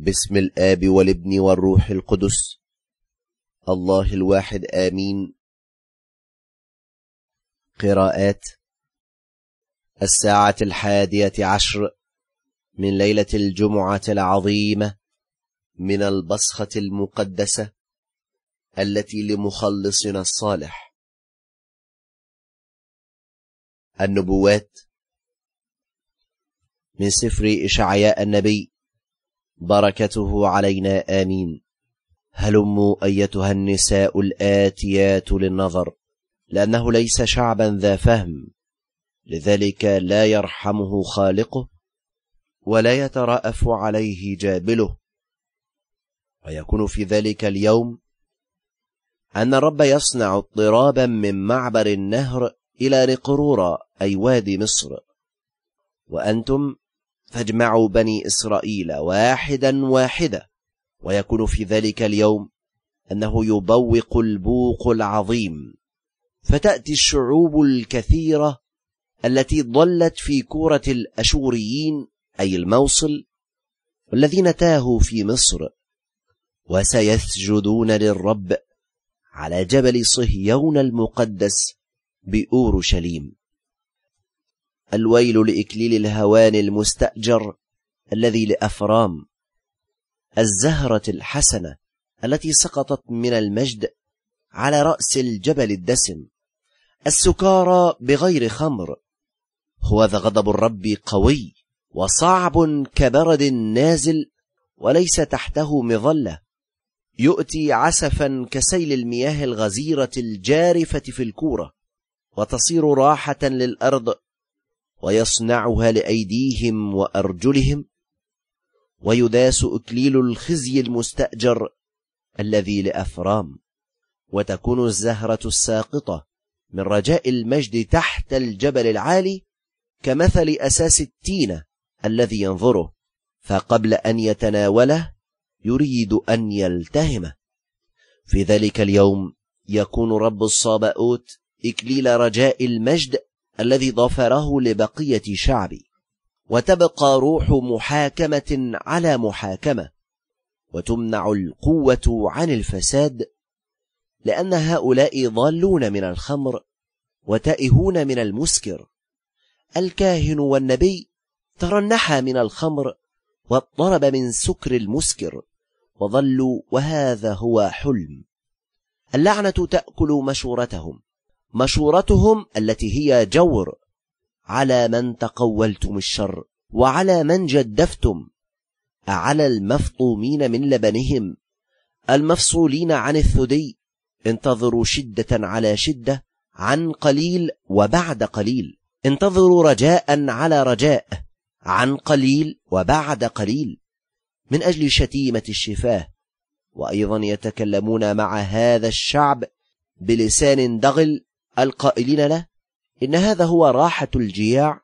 باسم الاب والابن والروح القدس الله الواحد امين قراءات الساعه الحاديه عشر من ليله الجمعه العظيمه من البصخه المقدسه التي لمخلصنا الصالح النبوات من سفر اشعياء النبي بركته علينا آمين هلموا أيتها النساء الآتيات للنظر لأنه ليس شعبا ذا فهم لذلك لا يرحمه خالقه ولا يترأف عليه جابله ويكون في ذلك اليوم أن الرب يصنع اضطرابا من معبر النهر إلى نقرورة أي وادي مصر وأنتم فاجمعوا بني إسرائيل واحدا واحدا ويكون في ذلك اليوم أنه يبوق البوق العظيم فتأتي الشعوب الكثيرة التي ضلت في كورة الأشوريين أي الموصل والذين تاهوا في مصر وسيسجدون للرب على جبل صهيون المقدس بأورشليم الويل لإكليل الهوان المستأجر الذي لأفرام الزهرة الحسنة التي سقطت من المجد على رأس الجبل الدسم السكارى بغير خمر هو ذا غضب الرب قوي وصعب كبرد نازل وليس تحته مظلة يؤتي عسفا كسيل المياه الغزيرة الجارفة في الكورة وتصير راحة للأرض ويصنعها لأيديهم وأرجلهم ويداس أكليل الخزي المستأجر الذي لأفرام وتكون الزهرة الساقطة من رجاء المجد تحت الجبل العالي كمثل أساس التينة الذي ينظره فقبل أن يتناوله يريد أن يلتهمه في ذلك اليوم يكون رب الصابئوت إكليل رجاء المجد الذي ظفره لبقية شعبي وتبقى روح محاكمة على محاكمة وتمنع القوة عن الفساد لأن هؤلاء ضالون من الخمر وتائهون من المسكر الكاهن والنبي ترنحا من الخمر واضطرب من سكر المسكر وظلوا وهذا هو حلم اللعنة تأكل مشورتهم مشورتهم التي هي جور على من تقولتم الشر وعلى من جدفتم أعلى المفطومين من لبنهم المفصولين عن الثدي انتظروا شدة على شدة عن قليل وبعد قليل انتظروا رجاء على رجاء عن قليل وبعد قليل من أجل شتيمة الشفاه وأيضا يتكلمون مع هذا الشعب بلسان دغل القائلين له إن هذا هو راحة الجياع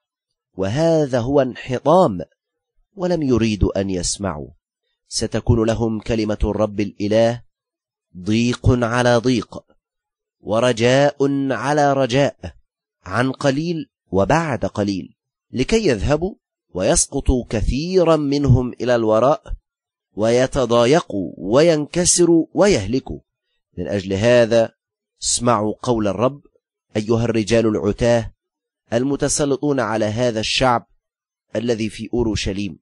وهذا هو انحطام ولم يريدوا أن يسمعوا ستكون لهم كلمة الرب الإله ضيق على ضيق ورجاء على رجاء عن قليل وبعد قليل لكي يذهبوا ويسقط كثيرا منهم إلى الوراء ويتضايقوا وينكسروا ويهلكوا من أجل هذا اسمعوا قول الرب أيها الرجال العتاه المتسلطون على هذا الشعب الذي في أورشليم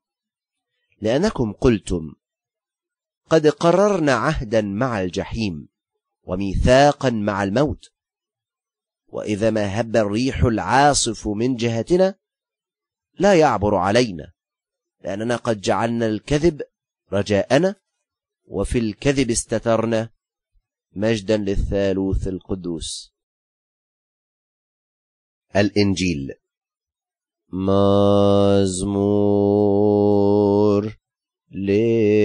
لأنكم قلتم قد قررنا عهدا مع الجحيم وميثاقا مع الموت وإذا ما هب الريح العاصف من جهتنا لا يعبر علينا لأننا قد جعلنا الكذب رجاءنا وفي الكذب استترنا مجدا للثالوث القدوس الإنجيل مزمور لدا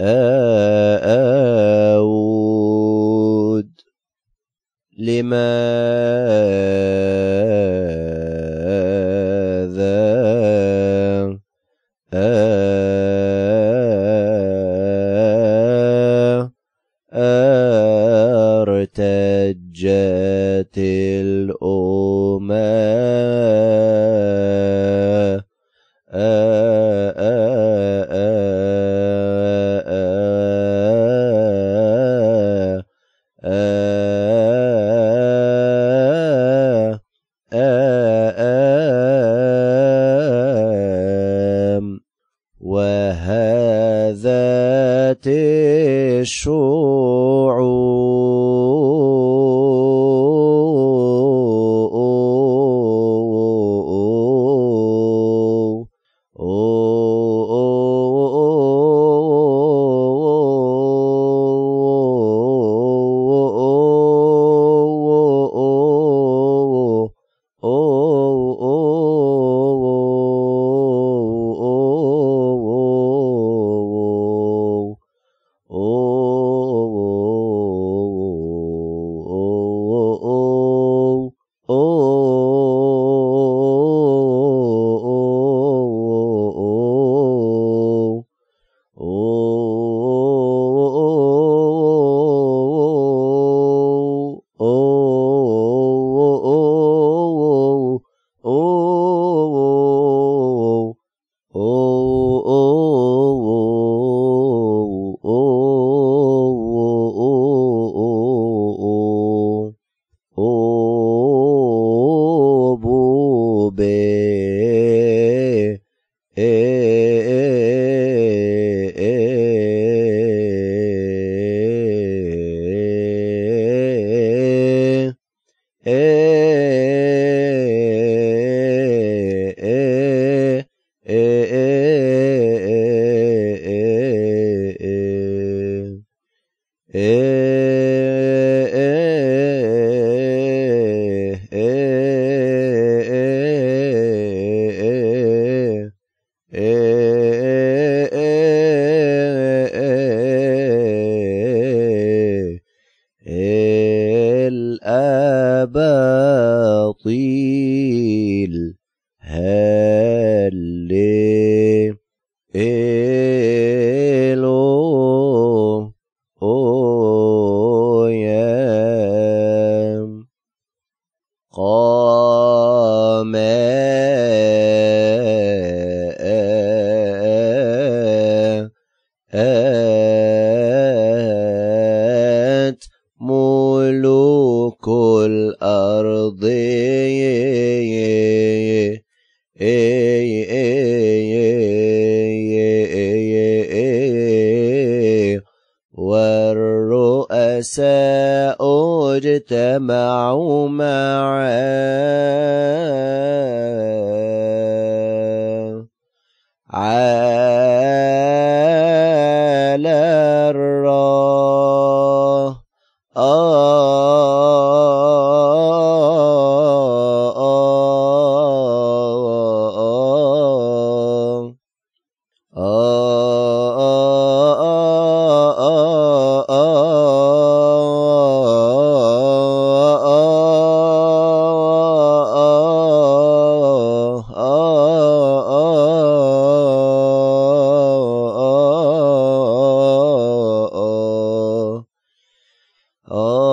أود لمن Oh.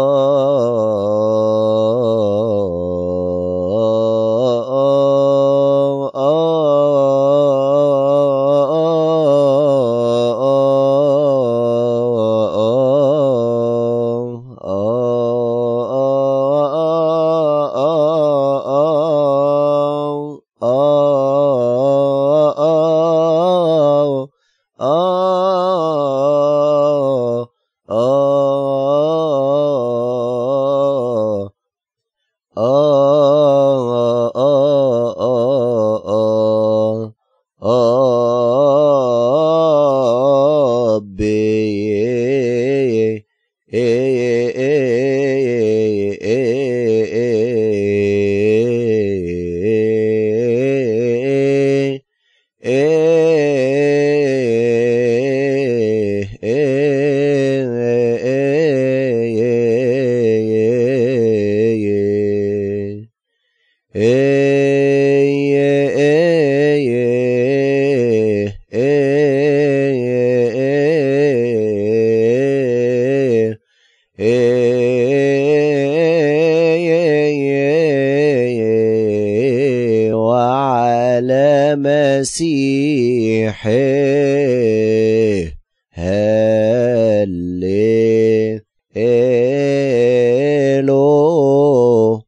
حي هلي إلو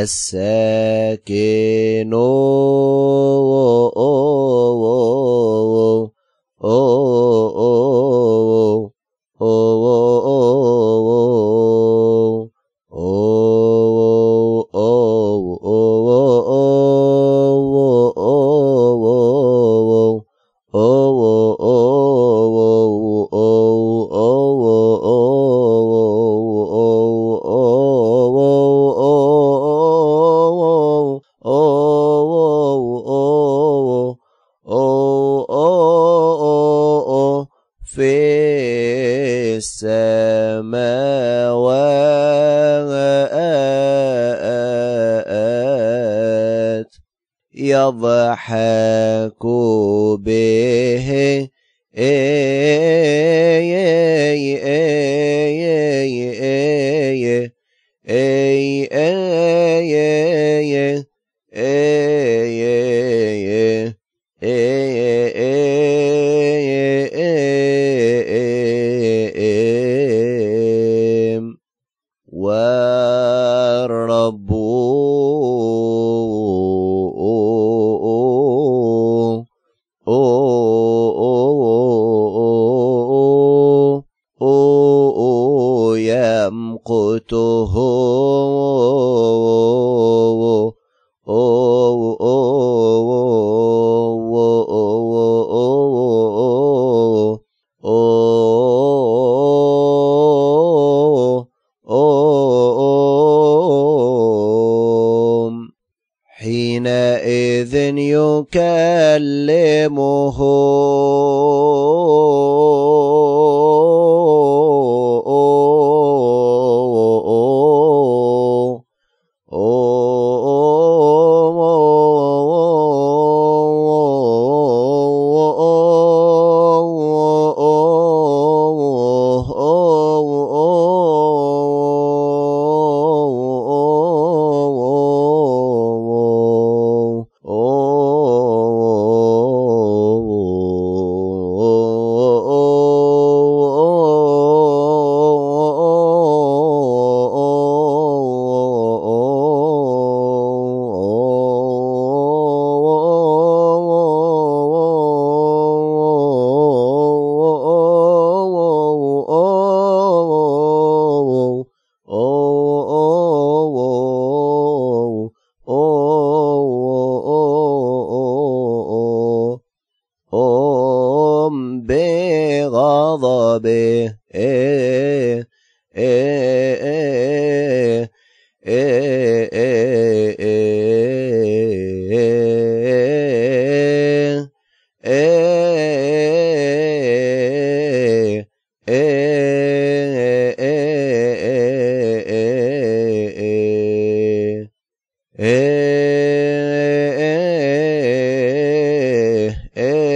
السلام be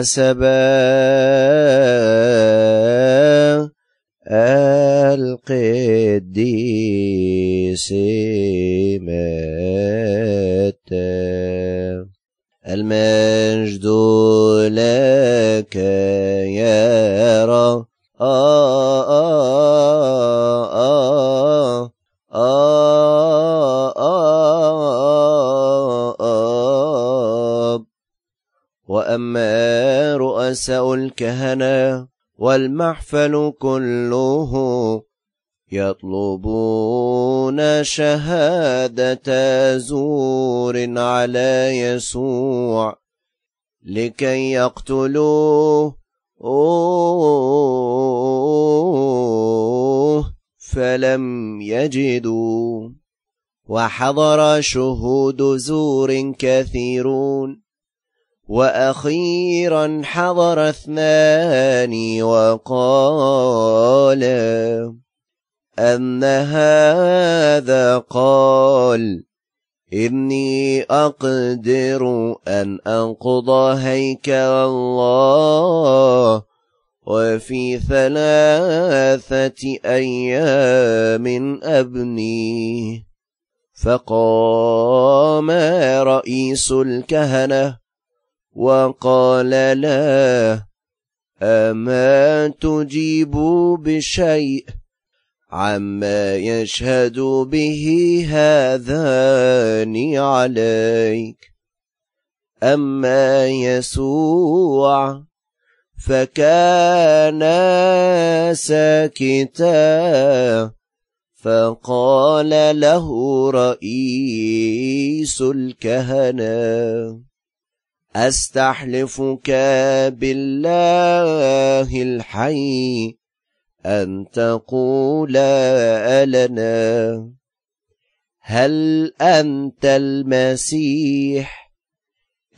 حسبا وأما رؤساء الكهنة والمحفل كله يطلبون شهادة زور على يسوع لكي يقتلوه أوه فلم يجدوا وحضر شهود زور كثيرون وأخيرا حضر اثنان وقال أن هذا قال إني أقدر أن أنقض هيكل الله وفي ثلاثة أيام ابني فقام رئيس الكهنة وقال لا أما تجيب بشيء عما يشهد به هذان عليك أما يسوع فكان ساكتا فقال له رئيس الكهنه أستحلفك بالله الحي أن تقول لنا هل أنت المسيح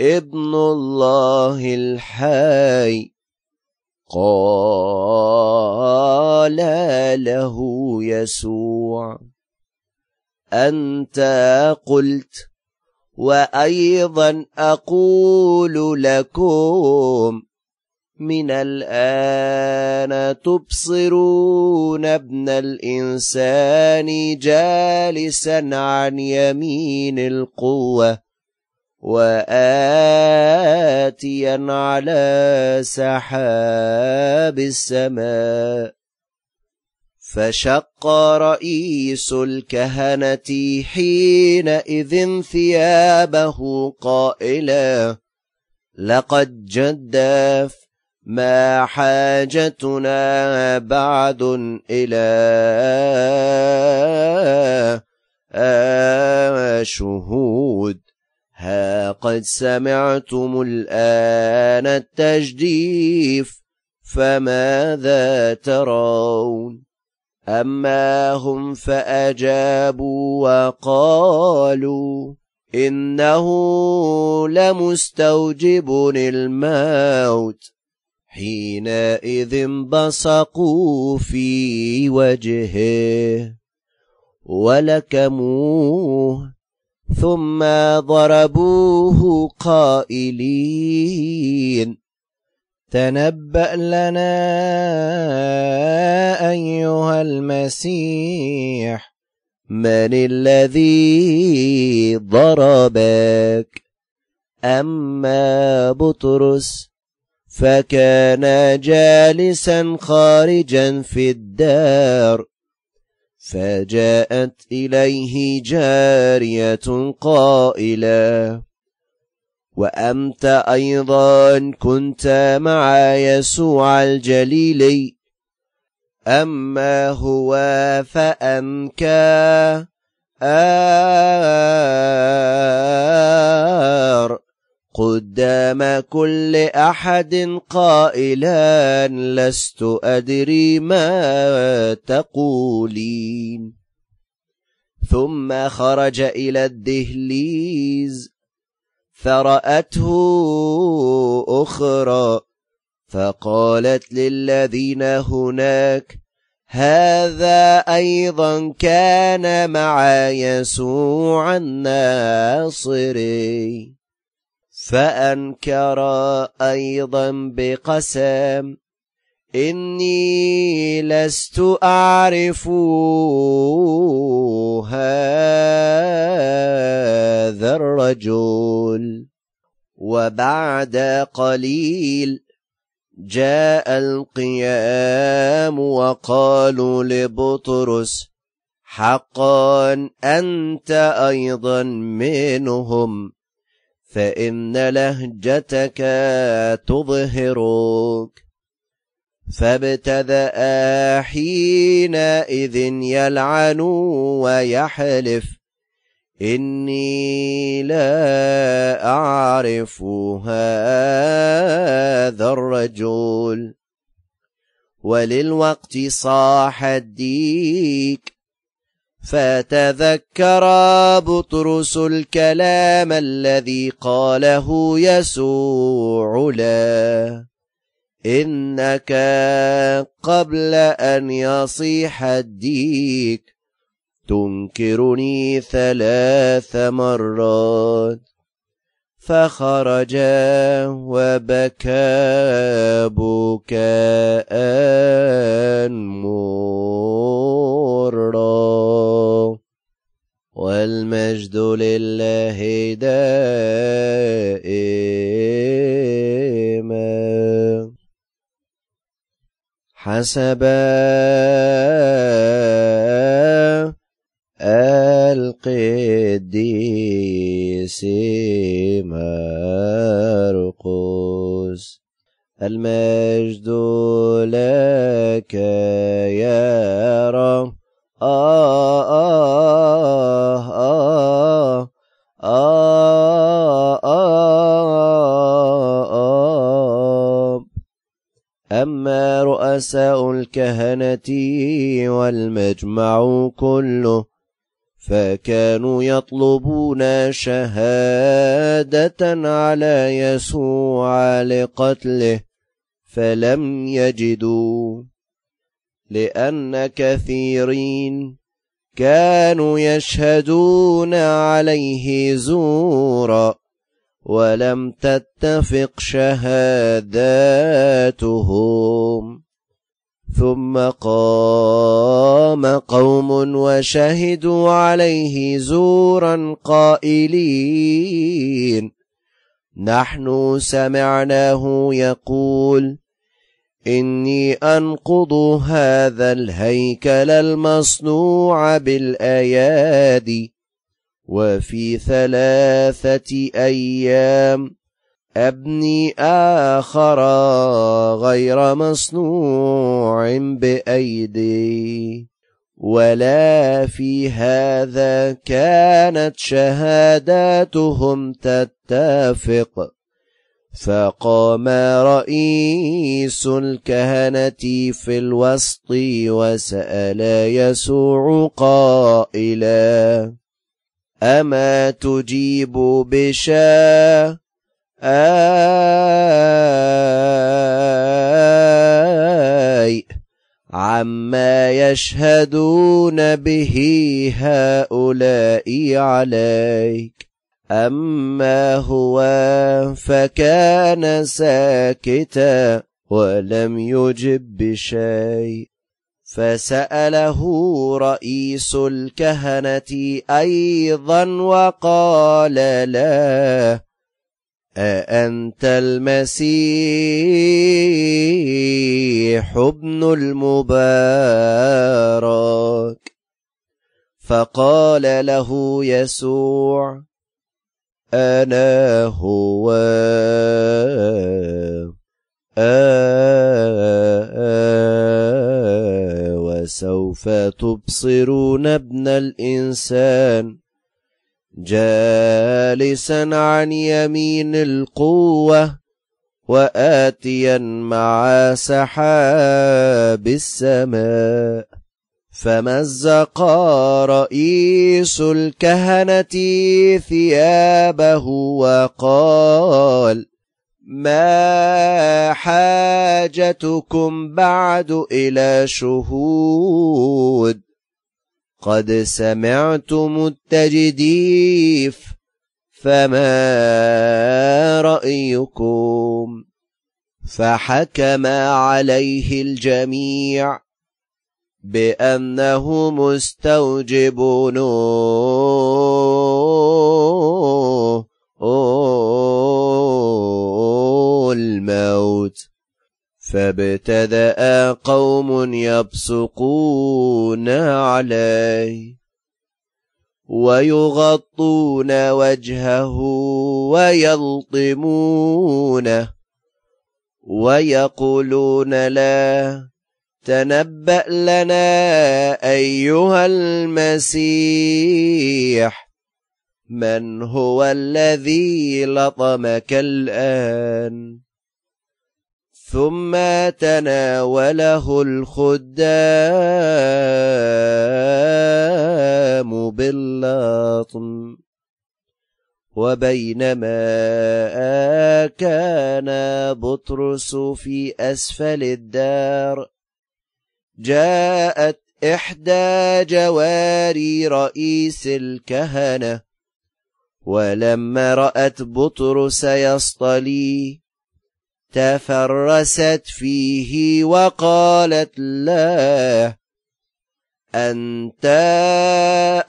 ابن الله الحي قال له يسوع أنت قلت وأيضا أقول لكم من الآن تبصرون ابن الإنسان جالسا عن يمين القوة وآتيا على سحاب السماء فشق رئيس الكهنة حينئذ ثيابه قائلا لقد جدف ما حاجتنا بعد إلى آه شهود ها قد سمعتم الآن التجديف فماذا ترون أما هم فأجابوا وقالوا إنه لمستوجب الموت حينئذ بصقوا في وجهه ولكموه ثم ضربوه قائلين تنبأ لنا أيها المسيح من الذي ضربك أما بطرس فكان جالسا خارجا في الدار فجاءت إليه جارية قائلة وأنت أيضا كنت مع يسوع الجليلي أما هو فأنكى آر قدام كل أحد قائلا لست أدري ما تقولين ثم خرج إلى الدهليز فرأته أخرى فقالت للذين هناك هذا أيضا كان مع يسوع الناصري فأنكر أيضا بقسم إني لست أعرف هذا الرجل وبعد قليل جاء القيام وقالوا لبطرس حقا أنت أيضا منهم فإن لهجتك تظهرك فابتدأ حينئذ يلعن ويحلف إني لا أعرف هذا الرجل وللوقت صاح الديك فتذكر بطرس الكلام الذي قاله يسوع له إنك قبل أن يصيح الديك تنكرني ثلاث مرات فخرج وبكى بكاء مرا والمجد لله دائما حسب القديس مرقس المجد لك يا رب آه الكهنة والمجمع كله فكانوا يطلبون شهادة على يسوع لقتله فلم يجدوا لأن كثيرين كانوا يشهدون عليه زورا ولم تتفق شهاداتهم ثم قام قوم وشهدوا عليه زورا قائلين نحن سمعناه يقول إني أنقض هذا الهيكل المصنوع بالأيادي وفي ثلاثة أيام أبني آخر غير مصنوع بأيدي ولا في هذا كانت شهاداتهم تتفق فقام رئيس الكهنة في الوسط وسأل يسوع قائلا أما تجيب بشاه آي عما يشهدون به هؤلاء عليك أما هو فكان ساكتا ولم يجب بشيء فسأله رئيس الكهنة أيضا وقال له أأنت المسيح ابن المبارك فقال له يسوع أنا هو آه، وسوف تبصرون ابن الإنسان جالسا عن يمين القوة وآتيا مع سحاب السماء فمزق رئيس الكهنة ثيابه وقال ما حاجتكم بعد إلى شهود قد سمعتم التجديف فما رأيكم فحكم عليه الجميع بأنه مستوجب الموت فابتدا قوم يبصقون عليه ويغطون وجهه ويلطمونه ويقولون لا تنبأ لنا أيها المسيح من هو الذي لطمك الآن ثم تناوله الخدام باللطم وبينما كان بطرس في أسفل الدار جاءت إحدى جواري رئيس الكهنة ولما رأت بطرس يصطلي تفرست فيه وقالت لا أنت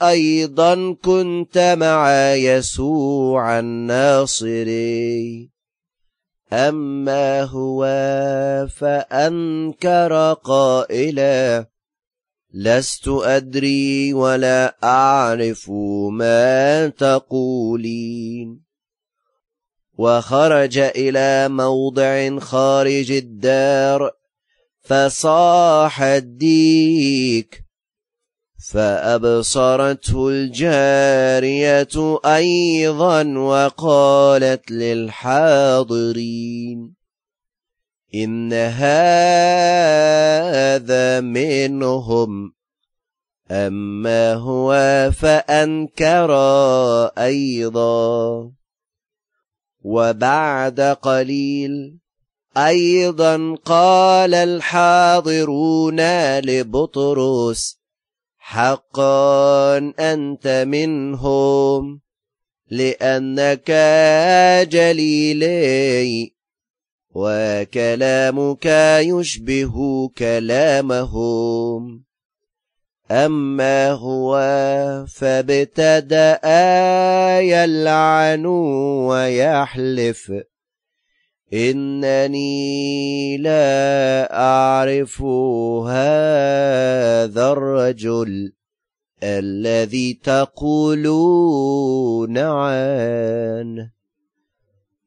أيضا كنت مع يسوع الناصري أما هو فأنكر قائلا لست أدري ولا أعرف ما تقولين وخرج إلى موضع خارج الدار فصاح الديك فأبصرته الجارية أيضا وقالت للحاضرين إن هذا منهم أما هو فأنكر أيضا وبعد قليل ايضا قال الحاضرون لبطرس حقا انت منهم لانك جليلي وكلامك يشبه كلامهم أما هو فابتدأ يلعن ويحلف إنني لا أعرف هذا الرجل الذي تقولون عنه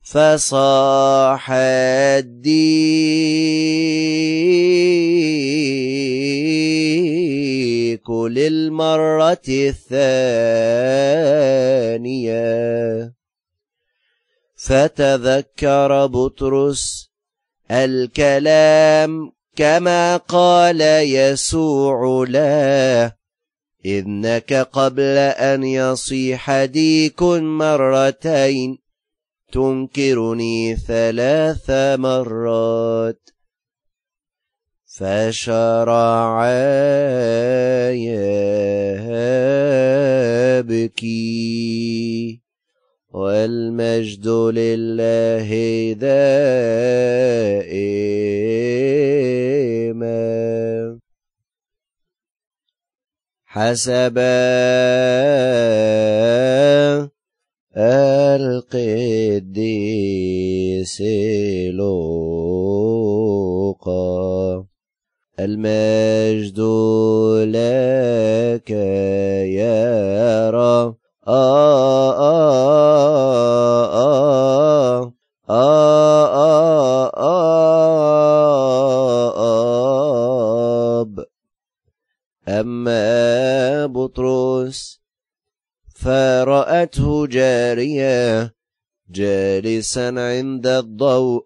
فصاح الدين للمرة الثانية فتذكر بطرس الكلام كما قال يسوع له إنك قبل أن يصيح ديك مرتين تنكرني ثلاث مرات فشرع يبكي والمجد لله دائما حسب القديس لوقا المجد لك يا رب آه آه آه آه آه آه آه أما بطرس فرأته جارية جالسا عند الضوء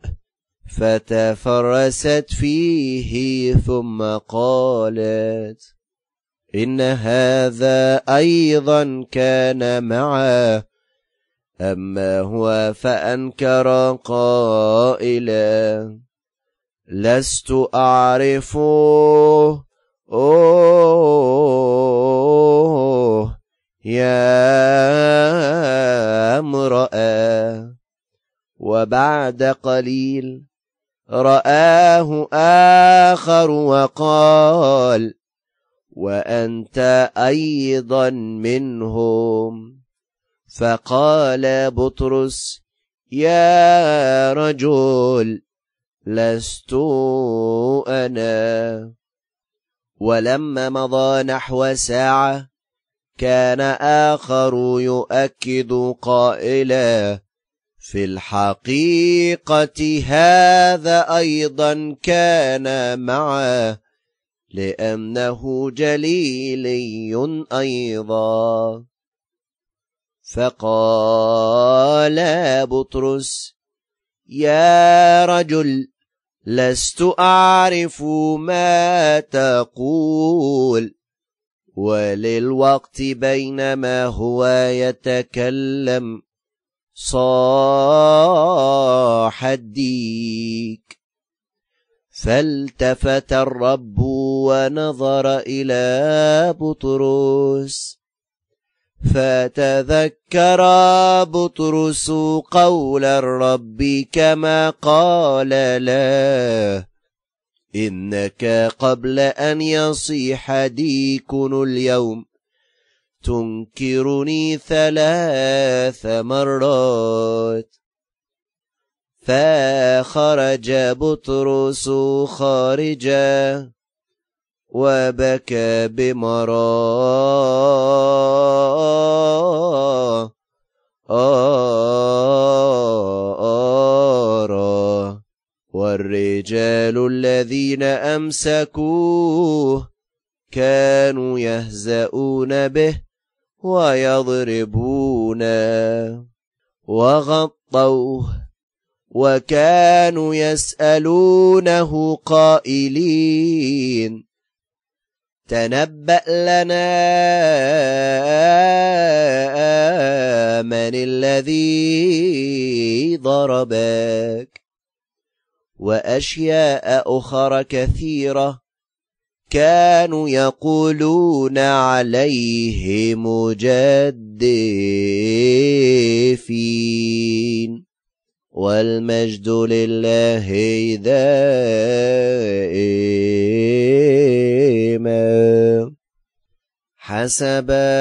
فتفرست فيه ثم قالت إن هذا أيضا كان معه أما هو فأنكر قائلا لست أعرفه أوه يا امرأة وبعد قليل رآه آخر وقال وأنت أيضا منهم فقال بطرس يا رجل لست أنا ولما مضى نحو ساعة كان آخر يؤكد قائلا في الحقيقة هذا أيضا كان معه لأنه جليلي أيضا فقال بطرس يا رجل لست أعرف ما تقول وللوقت بينما هو يتكلم صاح الديك فالتفت الرب ونظر إلى بطرس فتذكر بطرس قول الرب كما قال له إنك قبل أن يصيح ديكن اليوم تنكرني ثلاث مرات فخرج بطرس خارجا وبكى بمرارة والرجال الذين أمسكوه كانوا يهزؤون به ويضربون وغطوه وكانوا يسألونه قائلين تنبأ لنا من الذي ضربك وأشياء أخرى كثيرة كانوا يقولون عليه مجدفين والمجد لله دائما حسبا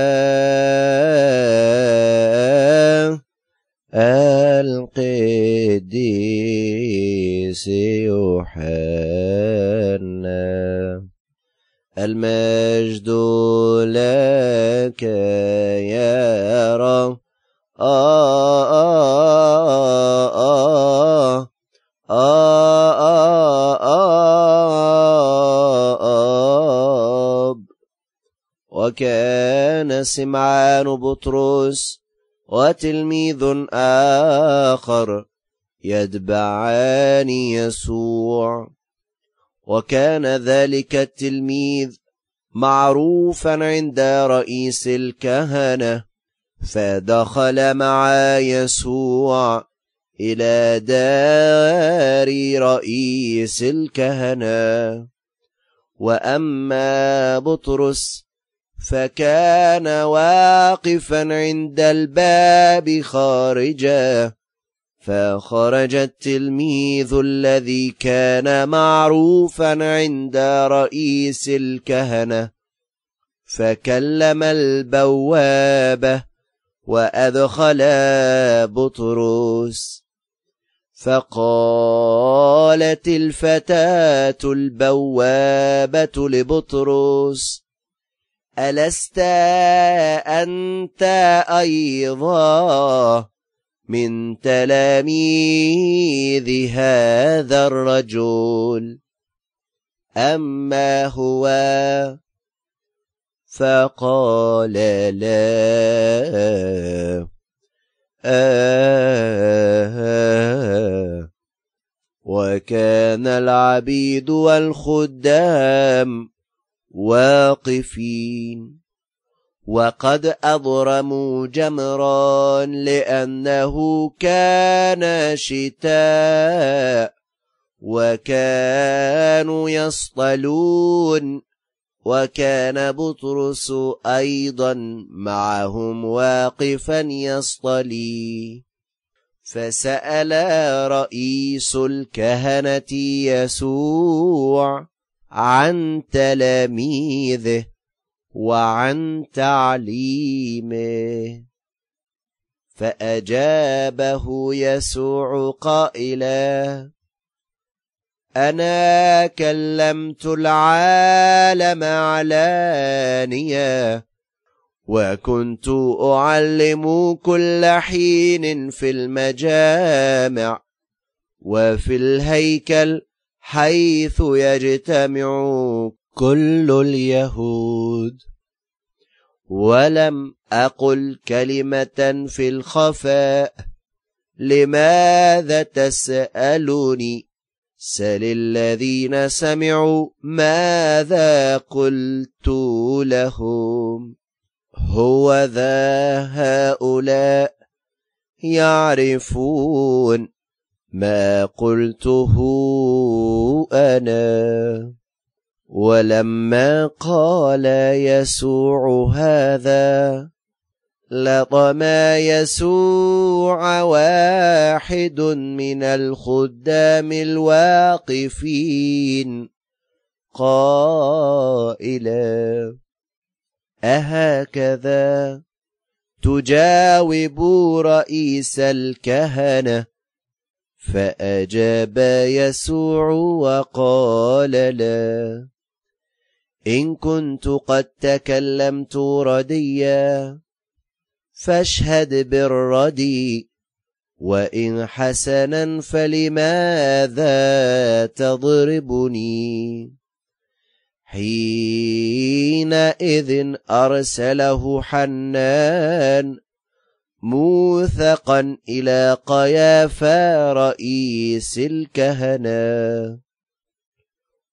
القديس يوحنا المجد لك يا رب آه آه آه آه آه آه آه وكان سمعان بطرس وتلميذ آخر يتبعان يسوع وكان ذلك التلميذ معروفا عند رئيس الكهنه فدخل مع يسوع الى دار رئيس الكهنه واما بطرس فكان واقفا عند الباب خارجا فخرج التلميذ الذي كان معروفا عند رئيس الكهنة فكلم البوابة وأدخل بطرس فقالت الفتاة البوابة لبطرس ألست أنت أيضا من تلاميذ هذا الرجل أما هو فقال لا آه وكان العبيد والخدام واقفين وقد أضرموا جمرا لأنه كان شتاء وكانوا يصطلون وكان بطرس أيضا معهم واقفا يصطلي فسأل رئيس الكهنة يسوع عن تلاميذه وعن تعليمه فأجابه يسوع قائلا أنا كلمت العالم علانية وكنت أعلم كل حين في المجامع وفي الهيكل حيث يجتمع كل اليهود ولم أقل كلمة في الخفاء لماذا تسألني سل الذين سمعوا ماذا قلت لهم هو ذا هؤلاء يعرفون ما قلته أنا ولما قال يسوع هذا لطما يسوع واحد من الخدام الواقفين قائلا أهكذا تجاوب رئيس الكهنة فأجاب يسوع وقال لا إن كنت قد تكلمت رديا فاشهد بالردي وإن حسنا فلماذا تضربني حينئذ أرسله حنان موثقا إلى قيافى رئيس الكهنه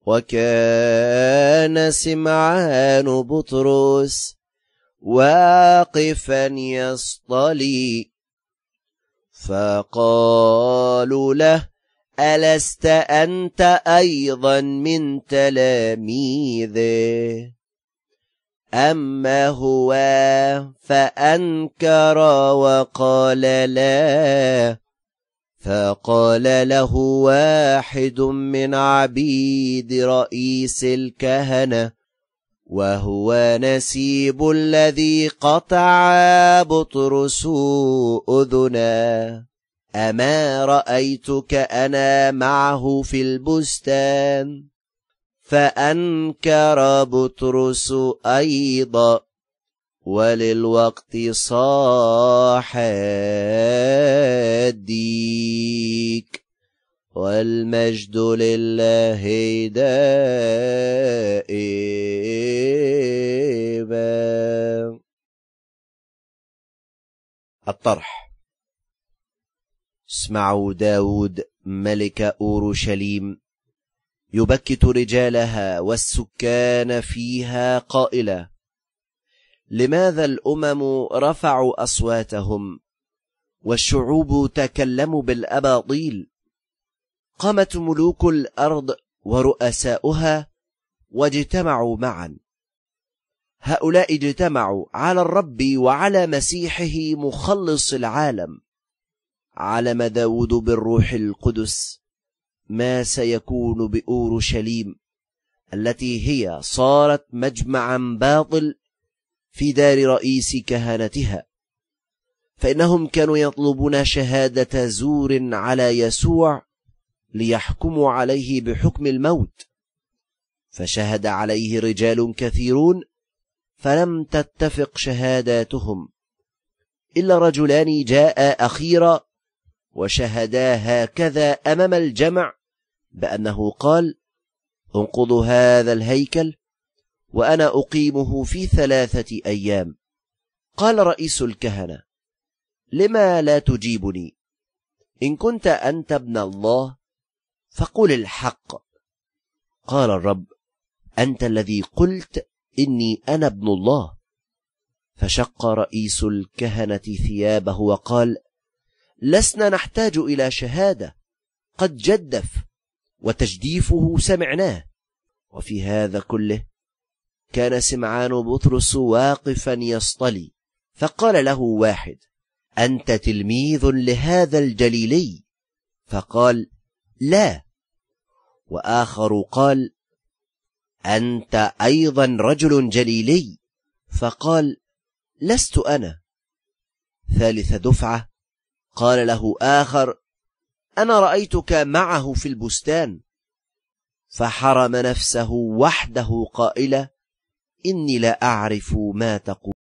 وكان سمعان بطرس واقفا يصطلي فقالوا له ألست أنت أيضا من تلاميذه أما هو فأنكر وقال لا فقال له واحد من عبيد رئيس الكهنة وهو نسيب الذي قطع بطرس أذنا أما رأيتك أنا معه في البستان فأنكر بطرس أيضا وللوقت صاح الديك والمجد لله دائما الطرح اسمعوا داود ملك أورشليم يبكت رجالها والسكان فيها قائلا لماذا الامم رفعوا اصواتهم والشعوب تكلموا بالاباطيل قامت ملوك الارض ورؤساؤها واجتمعوا معا هؤلاء اجتمعوا على الرب وعلى مسيحه مخلص العالم علم داود بالروح القدس ما سيكون باورشليم التي هي صارت مجمعا باطل في دار رئيس كهنتها فانهم كانوا يطلبون شهاده زور على يسوع ليحكموا عليه بحكم الموت فشهد عليه رجال كثيرون فلم تتفق شهاداتهم الا رجلان جاء اخيرا وشهدا هكذا امام الجمع بانه قال انقضوا هذا الهيكل وأنا أقيمه في ثلاثة أيام قال رئيس الكهنة لما لا تجيبني إن كنت أنت ابن الله فقل الحق قال الرب أنت الذي قلت إني أنا ابن الله فشق رئيس الكهنة ثيابه وقال لسنا نحتاج إلى شهادة قد جدف وتجديفه سمعناه وفي هذا كله كان سمعان بطرس واقفا يصطلي فقال له واحد أنت تلميذ لهذا الجليلي فقال لا وآخر قال أنت أيضا رجل جليلي فقال لست أنا ثالث دفعة قال له آخر أنا رأيتك معه في البستان فحرم نفسه وحده قائلا إني لا أعرف ما تقول